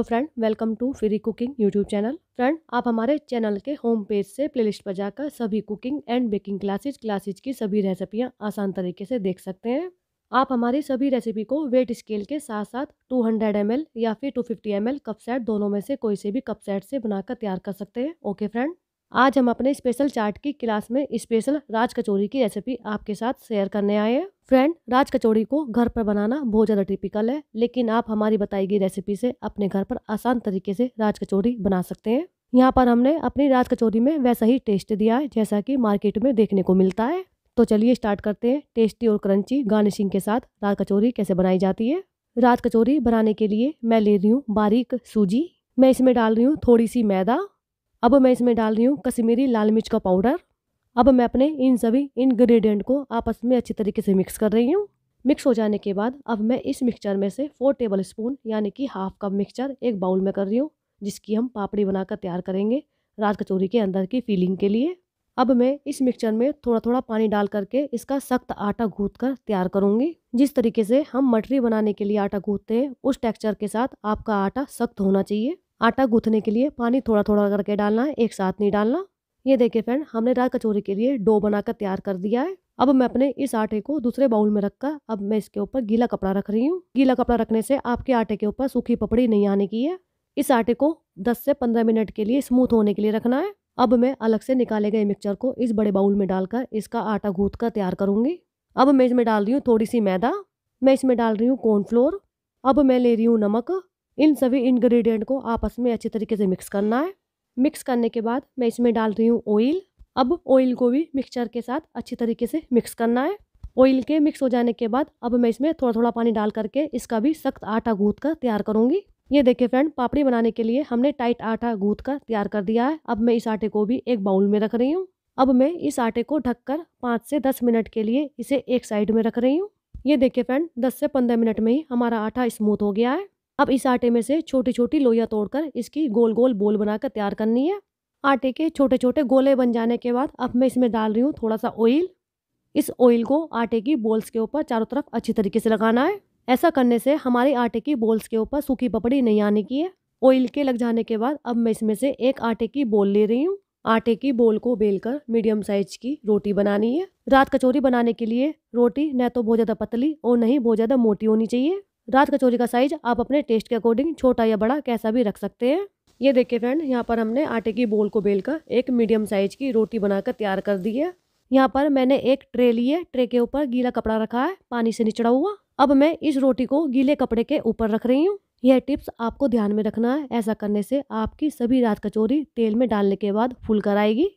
hello friend welcome to free cooking YouTube channel friend आप हमारे channel के home page से प्लेलिस्ट पर जाकर सभी cooking and baking classes classes की सभी रेसिपियां आसान तरीके से देख सकते हैं आप हमारी सभी रेसिपी को वेट स्केल के साथ साथ 200 हंड्रेड या फिर 250 फिफ्टी कप सेट दोनों में से कोई से भी कप सेट से बनाकर तैयार कर सकते हैं ओके फ्रेंड आज हम अपने स्पेशल चाट की क्लास में स्पेशल राज कचौरी की रेसिपी आपके साथ शेयर करने आए हैं फ्रेंड राज कचौड़ी को घर पर बनाना बहुत ज़्यादा टिपिकल है लेकिन आप हमारी बताई गई रेसिपी से अपने घर पर आसान तरीके से राज कचौड़ी बना सकते हैं यहाँ पर हमने अपनी राज कचौड़ी में वैसा ही टेस्ट दिया है जैसा कि मार्केट में देखने को मिलता है तो चलिए स्टार्ट करते हैं टेस्टी और क्रंची गार्निशिंग के साथ राज कचौरी कैसे बनाई जाती है राज कचौरी बनाने के लिए मैं ले रही हूँ बारीक सूजी मैं इसमें डाल रही हूँ थोड़ी सी मैदा अब मैं इसमें डाल रही हूँ कश्मीरी लाल मिर्च का पाउडर अब मैं अपने इन सभी इन्ग्रीडियंट को आपस में अच्छी तरीके से मिक्स कर रही हूँ मिक्स हो जाने के बाद अब मैं इस मिक्सचर में से फोर टेबल स्पून यानी कि हाफ कप मिक्सचर एक बाउल में कर रही हूँ जिसकी हम पापड़ी बनाकर तैयार करेंगे राज कचौरी के अंदर की फीलिंग के लिए अब मैं इस मिक्सचर में थोड़ा थोड़ा पानी डाल करके इसका सख्त आटा गूंथ कर तैयार करूँगी जिस तरीके से हम मटरी बनाने के लिए आटा गूंथते हैं उस टेक्सचर के साथ आपका आटा सख्त होना चाहिए आटा गूँथने के लिए पानी थोड़ा थोड़ा करके डालना है एक साथ नहीं डालना ये देखिए फ्रेंड हमने दाल कचौरी के लिए डो बनाकर तैयार कर दिया है अब मैं अपने इस आटे को दूसरे बाउल में रखकर अब मैं इसके ऊपर गीला कपड़ा रख रही हूँ गीला कपड़ा रखने से आपके आटे के ऊपर सूखी पपड़ी नहीं आने की है इस आटे को 10 से 15 मिनट के लिए स्मूथ होने के लिए रखना है अब मैं अलग से निकाले गए मिक्सचर को इस बड़े बाउल में डालकर इसका आटा गूंथ कर तैयार करूंगी अब मैं इसमें डाल रही हूँ थोड़ी सी मैदा मैं इसमें डाल रही हूँ कॉर्नफ्लोर अब मैं ले रही हूँ नमक इन सभी इंग्रेडिएंट को आपस में अच्छे तरीके से मिक्स करना है मिक्स करने के बाद मैं इसमें डाल रही हूँ ऑयल अब ऑयल को भी मिक्सचर के साथ अच्छी तरीके से मिक्स करना है ऑयल के मिक्स हो जाने के बाद अब मैं इसमें थोड़ा थोड़ा पानी डाल करके इसका भी सख्त आटा गूंथ कर तैयार करूँगी ये देखिए फ्रेंड पापड़ी बनाने के लिए हमने टाइट आटा गूंथ कर तैयार कर दिया है अब मैं इस आटे को भी एक बाउल में रख रही हूँ अब मैं इस आटे को ढककर पाँच से दस मिनट के लिए इसे एक साइड में रख रही हूँ ये देखिए फ्रेंड दस से पंद्रह मिनट में ही हमारा आटा स्मूथ हो गया है अब इस आटे में से छोटी छोटी लोइया तोड़कर इसकी गोल गोल बोल बनाकर तैयार करनी है आटे के छोटे छोटे गोले बन जाने के बाद अब मैं इसमें डाल रही हूँ थोड़ा सा ऑयल इस ऑयल को आटे की बोल्स के ऊपर चारों तरफ अच्छी तरीके से लगाना है ऐसा करने से हमारे आटे की बोल्स के ऊपर सूखी पपड़ी नहीं आने की है ऑयल के लग जाने के बाद अब मैं इसमें से एक आटे की बोल ले रही हूँ आटे की बोल को बेलकर मीडियम साइज की रोटी बनानी है रात कचौरी बनाने के लिए रोटी न तो बहुत ज़्यादा पतली और नहीं बहुत ज़्यादा मोटी होनी चाहिए रात कचौरी का साइज आप अपने टेस्ट के अकॉर्डिंग छोटा या बड़ा कैसा भी रख सकते हैं ये देखिए फ्रेंड यहाँ पर हमने आटे की बोल को बेल कर एक मीडियम साइज की रोटी बनाकर तैयार कर दी है यहाँ पर मैंने एक ट्रे ली है ट्रे के ऊपर गीला कपड़ा रखा है पानी से निचड़ा हुआ अब मैं इस रोटी को गीले कपड़े के ऊपर रख रही हूँ यह टिप्स आपको ध्यान में रखना है ऐसा करने से आपकी सभी रात कचौरी तेल में डालने के बाद फूल कर आएगी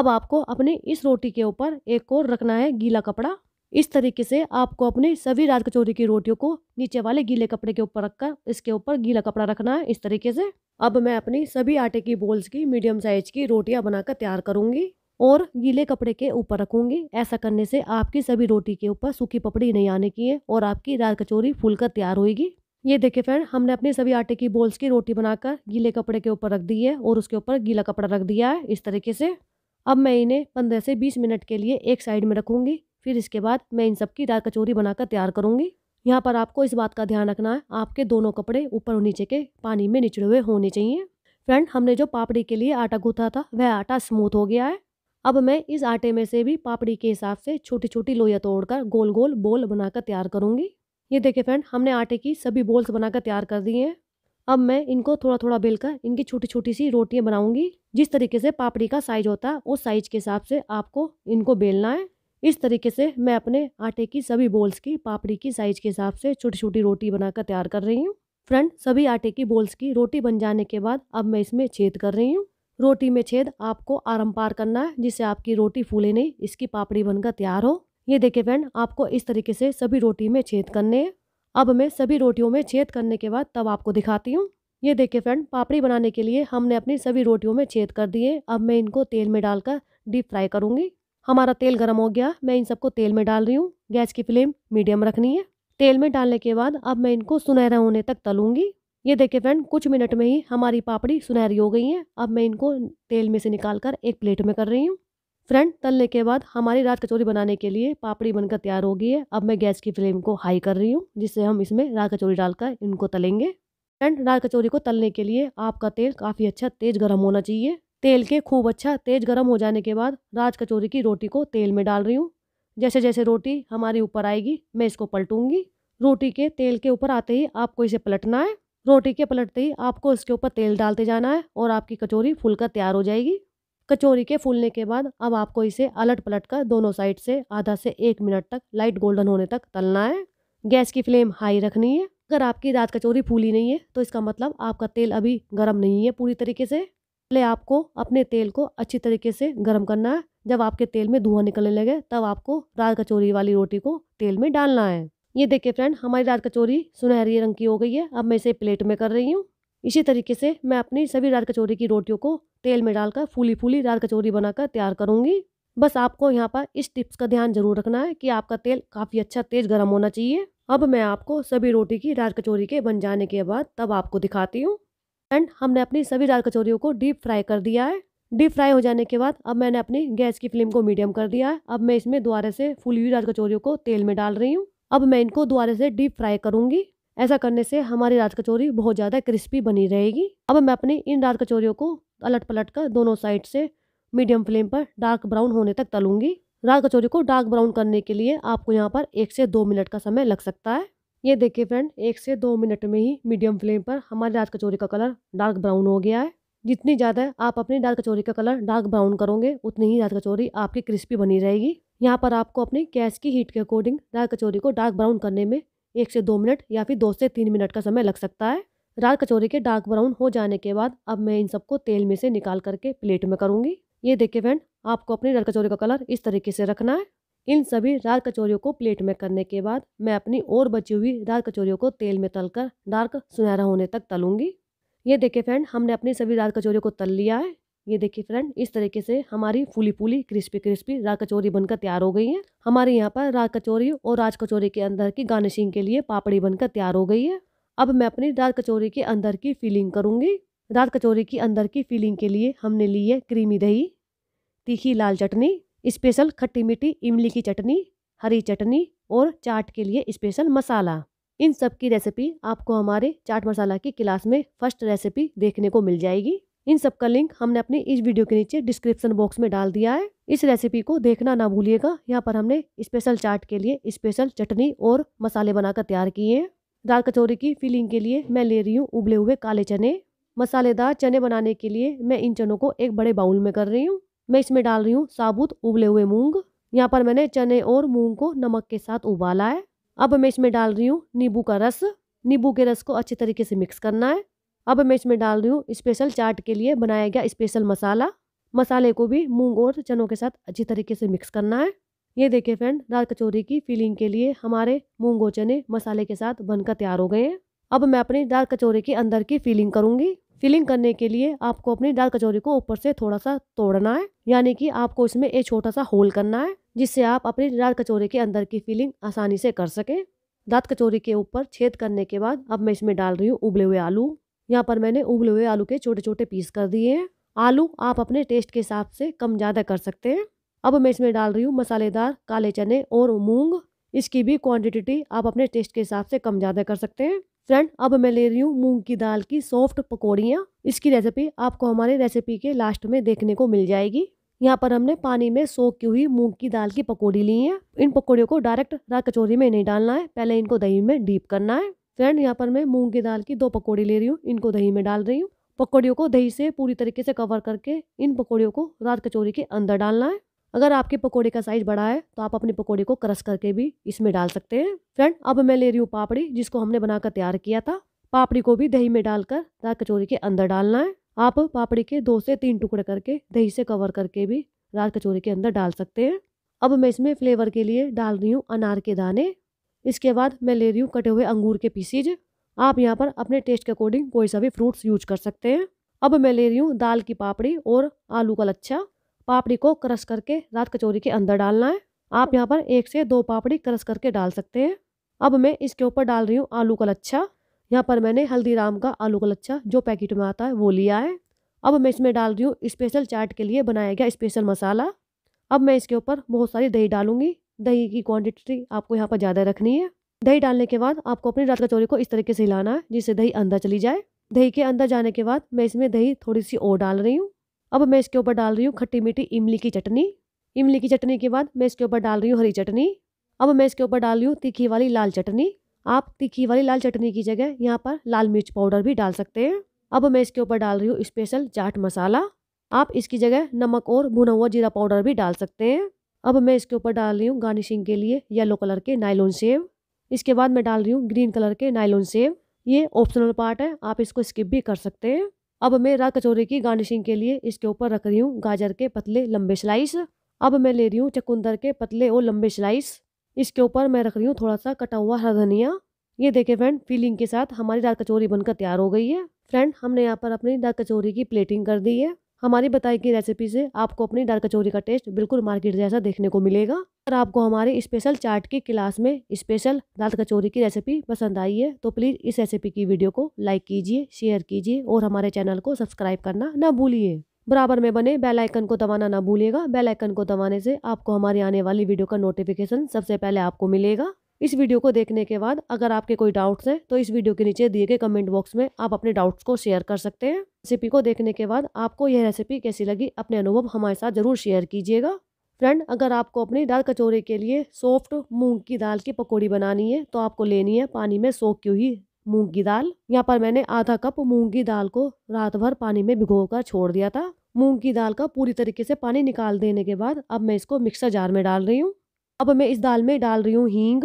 अब आपको अपनी इस रोटी के ऊपर एक और रखना है गीला कपड़ा इस तरीके से आपको अपने सभी राज कचौरी की रोटियों को नीचे वाले गीले कपड़े के ऊपर रखकर इसके ऊपर गीला कपड़ा रखना है इस तरीके से अब मैं अपनी सभी आटे की बोल्स की मीडियम साइज की रोटियां बनाकर तैयार करूंगी और गीले कपड़े के ऊपर रखूंगी ऐसा करने से आपकी सभी रोटी के ऊपर सूखी पपड़ी नहीं आने की है और आपकी राज कचौरी फूलकर तैयार होगी ये देखे फ्रेंड हमने अपने सभी आटे की बोल्स की रोटी बनाकर गीले कपड़े के ऊपर रख दी है और उसके ऊपर गीला कपड़ा रख दिया है इस तरीके से अब मैं इन्हें पंद्रह से बीस मिनट के लिए एक साइड में रखूंगी फिर इसके बाद मैं इन सबकी दाल कचौरी बनाकर तैयार करूंगी यहाँ पर आपको इस बात का ध्यान रखना है आपके दोनों कपड़े ऊपर और नीचे के पानी में निचड़े हुए होने चाहिए फ्रेंड हमने जो पापड़ी के लिए आटा गूथा था वह आटा स्मूथ हो गया है अब मैं इस आटे में से भी पापड़ी के हिसाब से छोटी छोटी लोहिया तोड़कर गोल गोल बोल बनाकर तैयार करूंगी ये देखे फ्रेंड हमने आटे की सभी बोल्स बनाकर तैयार कर दिए हैं अब मैं इनको थोड़ा थोड़ा बेलकर इनकी छोटी छोटी सी रोटियाँ बनाऊँगी जिस तरीके से पापड़ी का साइज होता है उस साइज के हिसाब से आपको इनको बेलना है इस तरीके से मैं अपने आटे की सभी बोल्स की पापड़ी की साइज़ के हिसाब से छोटी छोटी रोटी बनाकर तैयार कर रही हूँ फ्रेंड सभी आटे की बोल्स की रोटी बन जाने के बाद अब मैं इसमें छेद कर रही हूँ रोटी में छेद आपको आरम पार करना है जिससे आपकी रोटी फूले नहीं इसकी पापड़ी बनकर तैयार हो ये देखिए फ्रेंड आपको इस तरीके से सभी रोटी में छेद करने हैं अब मैं सभी रोटियों में छेद करने के बाद तब आपको दिखाती हूँ ये देखिए फ्रेंड पापड़ी बनाने के लिए हमने अपनी सभी रोटियों में छेद कर दिए अब मैं इनको तेल में डालकर डीप फ्राई करूँगी हमारा तेल गर्म हो गया मैं इन सबको तेल में डाल रही हूँ गैस की फ्लेम मीडियम रखनी है तेल में डालने के बाद अब मैं इनको सुनहरा होने तक तलूंगी ये देखिए फ्रेंड कुछ मिनट में ही हमारी पापड़ी सुनहरी हो गई है अब मैं इनको तेल में से निकाल कर एक प्लेट में कर रही हूँ फ्रेंड तलने के बाद हमारी राज कचौरी बनाने के लिए पापड़ी बनकर तैयार हो गई है अब मैं गैस की फ्लेम को हाई कर रही हूँ जिससे हम इसमें राज कचौरी डालकर इनको तलेंगे फ्रेंड राज कचौरी को तलने के लिए आपका तेल काफ़ी अच्छा तेज़ गर्म होना चाहिए तेल के खूब अच्छा तेज़ गर्म हो जाने के बाद राज कचौरी की रोटी को तेल में डाल रही हूँ जैसे जैसे रोटी हमारे ऊपर आएगी मैं इसको पलटूंगी रोटी के तेल के ऊपर आते ही आपको इसे पलटना है रोटी के पलटते ही आपको इसके ऊपर तेल डालते जाना है और आपकी कचौरी फूलकर तैयार हो जाएगी कचौरी के फूलने के बाद अब आपको इसे अलट पलट कर दोनों साइड से आधा से एक मिनट तक लाइट गोल्डन होने तक तलना है गैस की फ्लेम हाई रखनी है अगर आपकी रात कचौरी फूली नहीं है तो इसका मतलब आपका तेल अभी गर्म नहीं है पूरी तरीके से पहले आपको अपने तेल को अच्छी तरीके से गर्म करना है जब आपके तेल में धुआं निकलने लगे तब आपको राज कचौरी वाली रोटी को तेल में डालना है ये देखिए फ्रेंड हमारी राज कचौरी सुनहरी रंग की हो गई है अब मैं इसे प्लेट में कर रही हूँ इसी तरीके से मैं अपनी सभी राज कचौरी की रोटियों को तेल में डालकर फूली फूली राज कचौरी बनाकर तैयार करूँगी बस आपको यहाँ पर इस टिप्स का ध्यान जरूर रखना है कि आपका तेल काफ़ी अच्छा तेज गर्म होना चाहिए अब मैं आपको सभी रोटी की राज कचौरी के बन जाने के बाद तब आपको दिखाती हूँ एंड हमने अपनी सभी दाल कचौरियों को डीप फ्राई कर दिया है डीप फ्राई हो जाने के बाद अब मैंने अपनी गैस की फ्लेम को मीडियम कर दिया है अब मैं इसमें दोबारा से फूली हुई दाल कचौरियों को तेल में डाल रही हूँ अब मैं इनको दोबारा से डीप फ्राई करूंगी ऐसा करने से हमारी दाल कचौरी बहुत ज़्यादा क्रिस्पी बनी रहेगी अब मैं अपनी इन दाल कचौरियों को अलट पलट कर दोनों साइड से मीडियम फ्लेम पर डार्क ब्राउन होने तक तलूंगी दाल कचौरी को डार्क ब्राउन करने के लिए आपको यहाँ पर एक से दो मिनट का समय लग सकता है ये देखिए फ्रेंड एक से दो मिनट में ही मीडियम फ्लेम पर हमारी दाल कचौरी का कलर डार्क ब्राउन हो गया है जितनी ज़्यादा आप अपनी दाल कचौरी का कलर डार्क ब्राउन करोगे उतनी ही दाल कचौरी आपकी क्रिस्पी बनी रहेगी यहाँ पर आपको अपनी गैस की हीट के अकॉर्डिंग दाल कचौरी को डार्क ब्राउन करने में एक से दो मिनट या फिर दो से तीन मिनट का समय लग सकता है दाल कचौरी के डार्क ब्राउन हो जाने के बाद अब मैं इन सबको तेल में से निकाल करके प्लेट में करूँगी ये देखिए फ्रेंड आपको अपनी दाल कचौरी का कलर इस तरीके से रखना है इन सभी राल कचौरियों को प्लेट में करने के बाद मैं अपनी और बची हुई राल कचौरियों को तेल में तलकर डार्क सुनहरा होने तक तलूंगी ये देखिए फ्रेंड हमने अपनी सभी राल कचौरियों को तल लिया है ये देखिए फ्रेंड इस तरीके से हमारी फूली फूली क्रिस्पी क्रिस्पी राज कचौरी बनकर तैयार हो गई है हमारे यहाँ पर राज कचौरी और राज कचौरी के अंदर की गार्निशिंग के लिए पापड़ी बनकर तैयार हो गई है अब मैं अपनी राज कचौरी के अंदर की फीलिंग करूँगी राज कचौरी की अंदर की फिलिंग के लिए हमने ली है क्रीमी दही तीखी लाल चटनी स्पेशल खट्टी मीठी इमली की चटनी हरी चटनी और चाट के लिए स्पेशल मसाला इन सब की रेसिपी आपको हमारे चाट मसाला की क्लास में फर्स्ट रेसिपी देखने को मिल जाएगी इन सब का लिंक हमने अपने इस वीडियो के नीचे डिस्क्रिप्शन बॉक्स में डाल दिया है इस रेसिपी को देखना ना भूलिएगा यहाँ पर हमने स्पेशल चाट के लिए स्पेशल चटनी और मसाले बनाकर तैयार किए हैं दाल कचौरी की फिलिंग के लिए मैं ले रही हूँ उबले हुए काले चने मसालेदार चने बनाने के लिए मैं इन चनों को एक बड़े बाउल में कर रही हूँ मैं इसमें डाल रही हूँ साबुत उबले हुए मूंग यहाँ पर मैंने चने और मूंग को नमक के साथ उबाला है अब मैं इसमें डाल रही हूँ नींबू का रस नींबू के रस को अच्छे तरीके से मिक्स करना है अब मैं इसमें डाल रही हूँ स्पेशल चाट के लिए बनाया गया स्पेशल मसाला मसाले को भी मूंग और चनों के साथ अच्छी तरीके से मिक्स करना है ये देखिए फ्रेंड दाल कचौरी की फीलिंग के लिए हमारे मूंग और चने मसाले के साथ बनकर तैयार हो गए हैं अब मैं अपनी दाल कचौरी के अंदर की फीलिंग करूँगी फिलिंग करने के लिए आपको अपनी दाल कचौरी को ऊपर से थोड़ा सा तोड़ना है यानी कि आपको इसमें एक छोटा सा होल करना है जिससे आप अपनी दाल कचौरी के अंदर की फिलिंग आसानी से कर सकें दाल कचौरी के ऊपर छेद करने के बाद अब मैं इसमें डाल रही हूँ उबले हुए आलू यहाँ पर मैंने उबले हुए आलू के छोटे छोटे पीस कर दिए हैं आलू आप अपने टेस्ट के हिसाब से कम ज़्यादा कर सकते हैं अब मैं इसमें डाल रही हूँ मसालेदार काले चने और मूंग इसकी भी क्वांटिटी आप अपने टेस्ट के हिसाब से कम ज़्यादा कर सकते हैं फ्रेंड अब मैं ले रही हूँ मूंग की दाल की सॉफ्ट पकौड़ियाँ इसकी रेसिपी आपको हमारे रेसिपी के लास्ट में देखने को मिल जाएगी यहाँ पर हमने पानी में सोख की हुई मूंग की दाल की पकौड़ी ली है इन पकौड़ियों को डायरेक्ट रात कचौरी में नहीं डालना है पहले इनको दही में डीप करना है फ्रेंड यहाँ पर मैं मूंग की दाल की दो पकौड़ी ले रही हूँ इनको दही में डाल रही हूँ पकौड़ियों को दही से पूरी तरीके से कवर करके इन पकौड़ियों को रात कचौरी के अंदर डालना है अगर आपके पकौड़े का साइज़ बड़ा है तो आप अपने पकोड़े को क्रश करके भी इसमें डाल सकते हैं फ्रेंड अब मैं ले रही हूँ पापड़ी जिसको हमने बनाकर तैयार किया था पापड़ी को भी दही में डालकर रात कचौरी के अंदर डालना है आप पापड़ी के दो से तीन टुकड़े करके दही से कवर करके भी दाल कचौरी के अंदर डाल सकते हैं अब मैं इसमें फ्लेवर के लिए डाल रही हूँ अनार के दाने इसके बाद मैं ले रही हूँ कटे हुए अंगूर के पीसीज आप यहाँ पर अपने टेस्ट के अकॉर्डिंग कोई सा भी फ्रूट्स यूज कर सकते हैं अब मैं ले रही हूँ दाल की पापड़ी और आलू का लच्छा पापड़ी को क्रश करके रात कचौरी के अंदर डालना है आप यहाँ पर एक से दो पापड़ी क्रश करके डाल सकते हैं अब मैं इसके ऊपर डाल रही हूँ आलू का लच्छा यहाँ पर मैंने हल्दीराम का आलू का लच्छा जो पैकेट में आता है वो लिया है अब मैं इसमें डाल रही हूँ स्पेशल चाट के लिए बनाया गया स्पेशल मसाला अब मैं इसके ऊपर बहुत सारी दही डालूंगी दही की क्वांटिटी आपको यहाँ पर ज़्यादा रखनी है दही डालने के बाद आपको अपनी रात कचौरी को इस तरीके से हिलाना है जिससे दही अंदर चली जाए दही के अंदर जाने के बाद मैं इसमें दही थोड़ी सी और डाल रही हूँ अब मैं इसके ऊपर डाल रही हूँ खट्टी मीठी इमली की चटनी इमली की चटनी के बाद मैं इसके ऊपर डाल रही हूँ हरी चटनी अब मैं इसके ऊपर डाल रही हूँ तीखी वाली लाल चटनी आप तीखी वाली लाल चटनी की जगह यहाँ पर लाल मिर्च पाउडर भी डाल सकते हैं अब मैं इसके ऊपर डाल रही हूँ स्पेशल चाट मसाला आप इसकी जगह नमक और भुना हुआ जीरा पाउडर भी डाल सकते हैं अब मैं इसके ऊपर डाल रही हूँ गार्निशिंग के लिए येलो कलर के नायलोन सेब इसके बाद मैं डाल रही हूँ ग्रीन कलर के नायलोन सेब ये ऑप्शनल पार्ट है आप इसको स्किप भी कर सकते हैं अब मैं रा कचौरी की गार्निशिंग के लिए इसके ऊपर रख रही हूँ गाजर के पतले लंबे स्लाइस अब मैं ले रही हूँ चकुंदर के पतले और लंबे स्लाइस इसके ऊपर मैं रख रही हूँ थोड़ा सा कटा हुआ हरा धनिया ये देखे फ्रेंड फीलिंग के साथ हमारी दाल कचौरी बनकर तैयार हो गई है फ्रेंड हमने यहाँ पर अपनी दाल कचौरी की प्लेटिंग कर दी है हमारी बताई गई रेसिपी से आपको अपनी दाल कचौरी का टेस्ट बिल्कुल मार्केट जैसा देखने को मिलेगा अगर आपको हमारे स्पेशल चाट की क्लास में स्पेशल दाल कचौरी की रेसिपी पसंद आई है तो प्लीज़ इस रेसिपी की वीडियो को लाइक कीजिए शेयर कीजिए और हमारे चैनल को सब्सक्राइब करना ना भूलिए बराबर में बने बेल आइकन को दबाना ना भूलिएगा बेल आइकन को दबाने से आपको हमारी आने वाली वीडियो का नोटिफिकेशन सबसे पहले आपको मिलेगा इस वीडियो को देखने के बाद अगर आपके कोई डाउट्स हैं तो इस वीडियो के नीचे दिए गए कमेंट बॉक्स में आप अपने डाउट्स को शेयर कर सकते हैं रेसिपी को देखने के बाद आपको यह रेसिपी कैसी लगी अपने अनुभव हमारे साथ जरूर शेयर कीजिएगा फ्रेंड अगर आपको अपनी दाल कचौरी के लिए सॉफ्ट मूंग की दाल की पकौड़ी बनानी है तो आपको लेनी है पानी में सोख की हुई मूंग की दाल यहाँ पर मैंने आधा कप मूंग की दाल को रात भर पानी में भिगो छोड़ दिया था मूंग की दाल का पूरी तरीके से पानी निकाल देने के बाद अब मैं इसको मिक्सर जार में डाल रही हूँ अब मैं इस दाल में डाल रही हूँ हींग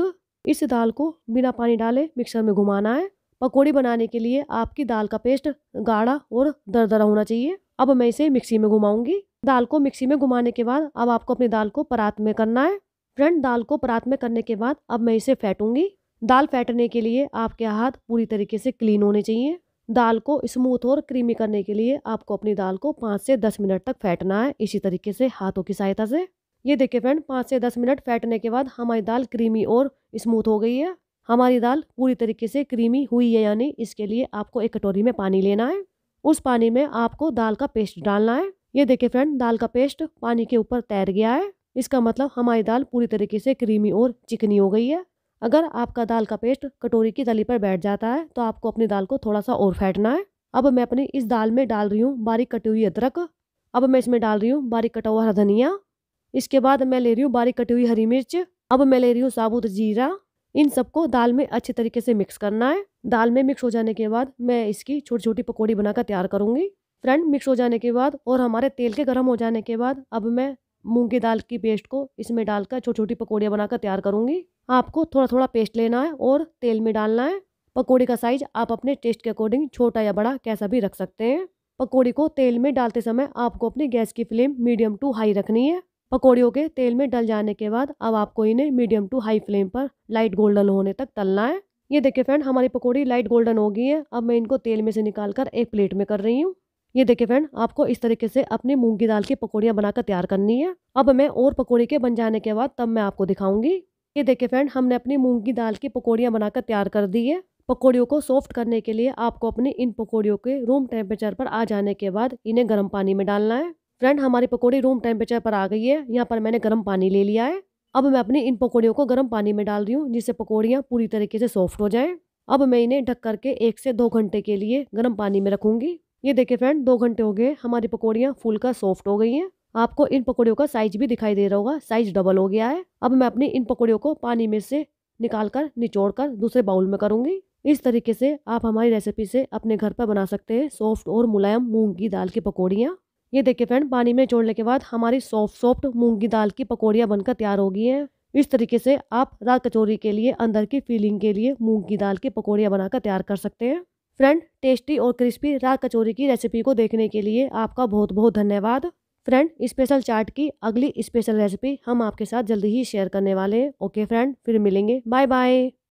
इस दाल को बिना पानी डाले मिक्सर में घुमाना है पकौड़ी बनाने के लिए आपकी दाल का पेस्ट गाढ़ा और दरदरा होना चाहिए अब मैं इसे मिक्सी में घुमाऊंगी दाल को मिक्सी में घुमाने के बाद अब आपको अपनी दाल को परात में करना है फ्रेंड दाल को परात में करने के बाद अब मैं इसे फेंटूंगी दाल फेंटने के लिए आपके हाथ पूरी तरीके से क्लीन होने चाहिए दाल को स्मूथ और क्रीमी करने के लिए आपको अपनी दाल को पाँच से दस मिनट तक फेंटना है इसी तरीके से हाथों की सहायता से ये देखिए फ्रेंड पाँच से दस मिनट फैटने के बाद हमारी दाल क्रीमी और स्मूथ हो गई है हमारी दाल पूरी तरीके से क्रीमी हुई है यानी इसके लिए आपको एक कटोरी में पानी लेना है उस पानी में आपको दाल का पेस्ट डालना है ये देखिए फ्रेंड दाल का पेस्ट पानी के ऊपर तैर गया है इसका मतलब हमारी दाल पूरी तरीके से क्रीमी और चिकनी हो गई है अगर आपका दाल का पेस्ट कटोरी की तली पर बैठ जाता है तो आपको अपनी दाल को थोड़ा सा और फेंटना है अब मैं अपनी इस दाल में डाल रही हूँ बारीक कटी हुई अदरक अब मैं इसमें डाल रही हूँ बारीक कटा हुआ हरा धनिया इसके बाद मैं ले रही हूँ बारीक कटी हुई हरी मिर्च अब मैं ले रही हूँ साबुत जीरा इन सबको दाल में अच्छे तरीके से मिक्स करना है दाल में मिक्स हो जाने के बाद मैं इसकी छोटी छोटी पकौड़ी बनाकर तैयार करूँगी फ्रेंड मिक्स हो जाने के बाद और हमारे तेल के गर्म हो जाने के बाद अब मैं मूंग की दाल की पेस्ट को इसमें डालकर छोटी छोटी पकौड़ियाँ बनाकर तैयार करूँगी आपको थोड़ा थोड़ा पेस्ट लेना है और तेल में डालना है पकौड़ी का साइज आप अपने टेस्ट के अकॉर्डिंग छोटा या बड़ा कैसा भी रख सकते हैं पकौड़ी को तेल में डालते समय आपको अपनी गैस की फ्लेम मीडियम टू हाई रखनी है पकौड़ियों के तेल में डल जाने के बाद अब आपको इन्हें मीडियम टू हाई फ्लेम पर लाइट गोल्डन होने तक तलना है ये देखिए फ्रेंड हमारी पकौड़ी लाइट गोल्डन हो गई है अब मैं इनको तेल में से निकाल कर एक प्लेट में कर रही हूँ ये देखिए फ्रेंड आपको इस तरीके से अपनी मूंग की दाल की पकौड़ियाँ बनाकर तैयार करनी है अब मैं और पकौड़ी के बन जाने के बाद तब मैं आपको दिखाऊंगी ये देखिए फ्रेंड हमने अपनी मूंग की दाल की पकौड़ियाँ बनाकर तैयार कर दी है पकौड़ियों को सॉफ्ट करने के लिए आपको अपनी इन पकौड़ियों के रूम टेम्परेचर पर आ जाने के बाद इन्हें गर्म पानी में डालना है फ्रेंड हमारी पकौड़ी रूम टेम्परेचर पर आ गई है यहाँ पर मैंने गर्म पानी ले लिया है अब मैं अपनी इन पकौड़ियों को गर्म पानी में डाल रही हूँ जिससे पकौड़ियाँ पूरी तरीके से सॉफ्ट हो जाएँ अब मैं इन्हें ढक करके एक से दो घंटे के लिए गर्म पानी में रखूँगी ये देखिए फ्रेंड दो घंटे हो गए हमारी पकौड़ियाँ फुलका सॉफ्ट हो गई हैं आपको इन पकौड़ियों का साइज भी दिखाई दे रहा होगा साइज डबल हो गया है अब मैं अपनी इन पकौड़ियों को पानी में से निकाल कर निचोड़ कर दूसरे बाउल में करूँगी इस तरीके से आप हमारी रेसिपी से अपने घर पर बना सकते हैं सॉफ्ट और मुलायम मूंग की दाल की पकौड़ियाँ ये देखिए फ्रेंड पानी में छोड़ने के बाद हमारी सॉफ्ट सॉफ्ट मूंग की दाल की पकौड़ियाँ बनकर तैयार हो गई हैं इस तरीके से आप रात कचौरी के लिए अंदर की फीलिंग के लिए मूंग की दाल की पकौड़ियाँ बनाकर तैयार कर सकते हैं फ्रेंड टेस्टी और क्रिस्पी राग कचौरी की रेसिपी को देखने के लिए आपका बहुत बहुत धन्यवाद फ्रेंड स्पेशल चाट की अगली स्पेशल रेसिपी हम आपके साथ जल्दी ही शेयर करने वाले हैं ओके फ्रेंड फिर मिलेंगे बाय बाय